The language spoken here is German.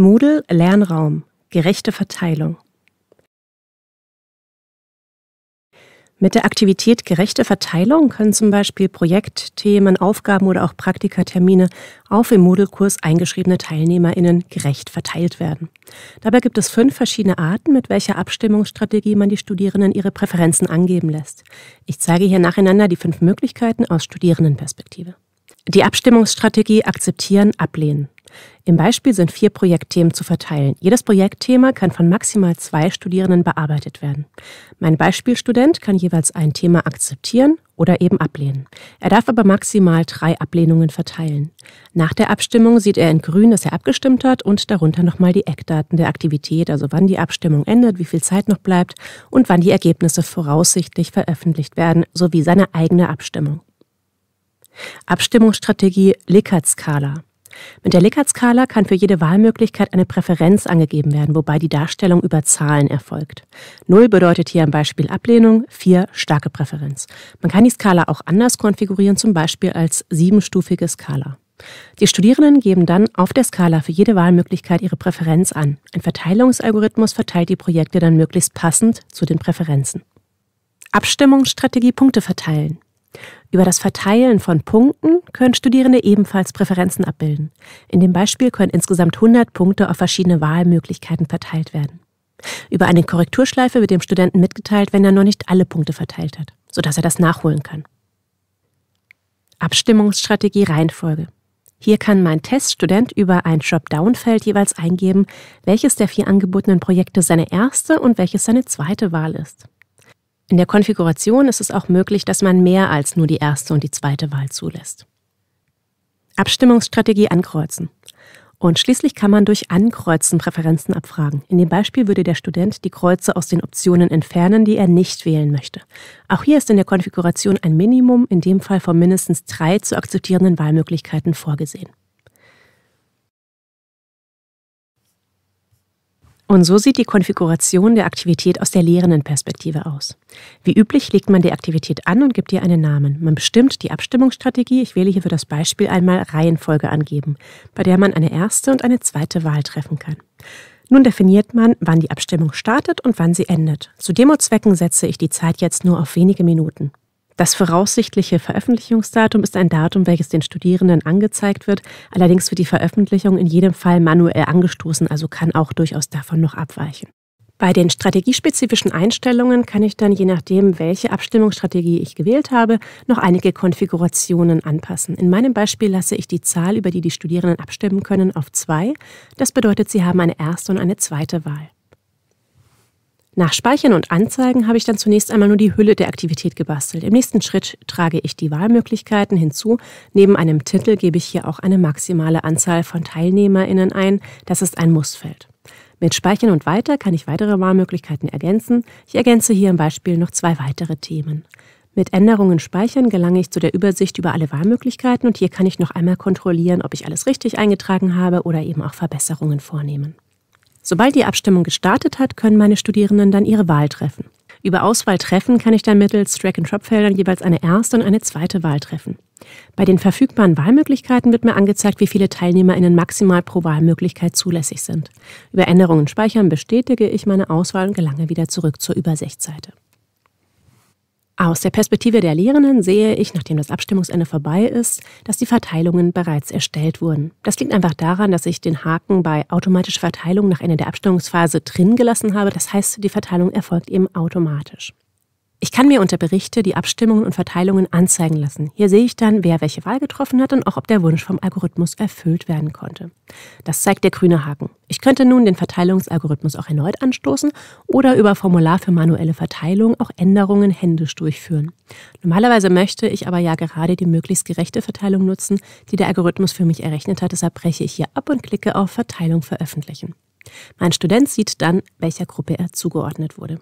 Moodle Lernraum. Gerechte Verteilung. Mit der Aktivität gerechte Verteilung können zum Beispiel Projektthemen, Aufgaben oder auch Praktikatermine auf im Moodle-Kurs eingeschriebene TeilnehmerInnen gerecht verteilt werden. Dabei gibt es fünf verschiedene Arten, mit welcher Abstimmungsstrategie man die Studierenden ihre Präferenzen angeben lässt. Ich zeige hier nacheinander die fünf Möglichkeiten aus Studierendenperspektive. Die Abstimmungsstrategie akzeptieren, ablehnen. Im Beispiel sind vier Projektthemen zu verteilen. Jedes Projektthema kann von maximal zwei Studierenden bearbeitet werden. Mein Beispielstudent kann jeweils ein Thema akzeptieren oder eben ablehnen. Er darf aber maximal drei Ablehnungen verteilen. Nach der Abstimmung sieht er in grün, dass er abgestimmt hat und darunter nochmal die Eckdaten der Aktivität, also wann die Abstimmung endet, wie viel Zeit noch bleibt und wann die Ergebnisse voraussichtlich veröffentlicht werden, sowie seine eigene Abstimmung. Abstimmungsstrategie Likert-Skala. Mit der Likert-Skala kann für jede Wahlmöglichkeit eine Präferenz angegeben werden, wobei die Darstellung über Zahlen erfolgt. 0 bedeutet hier im Beispiel Ablehnung, 4 starke Präferenz. Man kann die Skala auch anders konfigurieren, zum Beispiel als siebenstufige Skala. Die Studierenden geben dann auf der Skala für jede Wahlmöglichkeit ihre Präferenz an. Ein Verteilungsalgorithmus verteilt die Projekte dann möglichst passend zu den Präferenzen. Abstimmungsstrategie Punkte verteilen. Über das Verteilen von Punkten können Studierende ebenfalls Präferenzen abbilden. In dem Beispiel können insgesamt 100 Punkte auf verschiedene Wahlmöglichkeiten verteilt werden. Über eine Korrekturschleife wird dem Studenten mitgeteilt, wenn er noch nicht alle Punkte verteilt hat, sodass er das nachholen kann. Abstimmungsstrategie Reihenfolge. Hier kann mein Teststudent über ein Dropdown-Feld jeweils eingeben, welches der vier angebotenen Projekte seine erste und welches seine zweite Wahl ist. In der Konfiguration ist es auch möglich, dass man mehr als nur die erste und die zweite Wahl zulässt. Abstimmungsstrategie ankreuzen. Und schließlich kann man durch Ankreuzen Präferenzen abfragen. In dem Beispiel würde der Student die Kreuze aus den Optionen entfernen, die er nicht wählen möchte. Auch hier ist in der Konfiguration ein Minimum, in dem Fall von mindestens drei zu akzeptierenden Wahlmöglichkeiten vorgesehen. Und so sieht die Konfiguration der Aktivität aus der lehrenden Perspektive aus. Wie üblich legt man die Aktivität an und gibt ihr einen Namen. Man bestimmt die Abstimmungsstrategie, ich wähle hier für das Beispiel einmal Reihenfolge angeben, bei der man eine erste und eine zweite Wahl treffen kann. Nun definiert man, wann die Abstimmung startet und wann sie endet. Zu Demozwecken setze ich die Zeit jetzt nur auf wenige Minuten. Das voraussichtliche Veröffentlichungsdatum ist ein Datum, welches den Studierenden angezeigt wird. Allerdings wird die Veröffentlichung in jedem Fall manuell angestoßen, also kann auch durchaus davon noch abweichen. Bei den strategiespezifischen Einstellungen kann ich dann je nachdem, welche Abstimmungsstrategie ich gewählt habe, noch einige Konfigurationen anpassen. In meinem Beispiel lasse ich die Zahl, über die die Studierenden abstimmen können, auf zwei. Das bedeutet, sie haben eine erste und eine zweite Wahl. Nach Speichern und Anzeigen habe ich dann zunächst einmal nur die Hülle der Aktivität gebastelt. Im nächsten Schritt trage ich die Wahlmöglichkeiten hinzu. Neben einem Titel gebe ich hier auch eine maximale Anzahl von TeilnehmerInnen ein. Das ist ein Mussfeld. Mit Speichern und Weiter kann ich weitere Wahlmöglichkeiten ergänzen. Ich ergänze hier im Beispiel noch zwei weitere Themen. Mit Änderungen speichern gelange ich zu der Übersicht über alle Wahlmöglichkeiten und hier kann ich noch einmal kontrollieren, ob ich alles richtig eingetragen habe oder eben auch Verbesserungen vornehmen. Sobald die Abstimmung gestartet hat, können meine Studierenden dann ihre Wahl treffen. Über Auswahl treffen kann ich dann mittels Track and Drop Feldern jeweils eine erste und eine zweite Wahl treffen. Bei den verfügbaren Wahlmöglichkeiten wird mir angezeigt, wie viele TeilnehmerInnen maximal pro Wahlmöglichkeit zulässig sind. Über Änderungen speichern bestätige ich meine Auswahl und gelange wieder zurück zur Übersichtsseite. Aus der Perspektive der Lehrenden sehe ich, nachdem das Abstimmungsende vorbei ist, dass die Verteilungen bereits erstellt wurden. Das liegt einfach daran, dass ich den Haken bei automatischer Verteilung nach Ende der Abstimmungsphase drin gelassen habe. Das heißt, die Verteilung erfolgt eben automatisch. Ich kann mir unter Berichte die Abstimmungen und Verteilungen anzeigen lassen. Hier sehe ich dann, wer welche Wahl getroffen hat und auch, ob der Wunsch vom Algorithmus erfüllt werden konnte. Das zeigt der grüne Haken. Ich könnte nun den Verteilungsalgorithmus auch erneut anstoßen oder über Formular für manuelle Verteilung auch Änderungen händisch durchführen. Normalerweise möchte ich aber ja gerade die möglichst gerechte Verteilung nutzen, die der Algorithmus für mich errechnet hat, deshalb breche ich hier ab und klicke auf Verteilung veröffentlichen. Mein Student sieht dann, welcher Gruppe er zugeordnet wurde.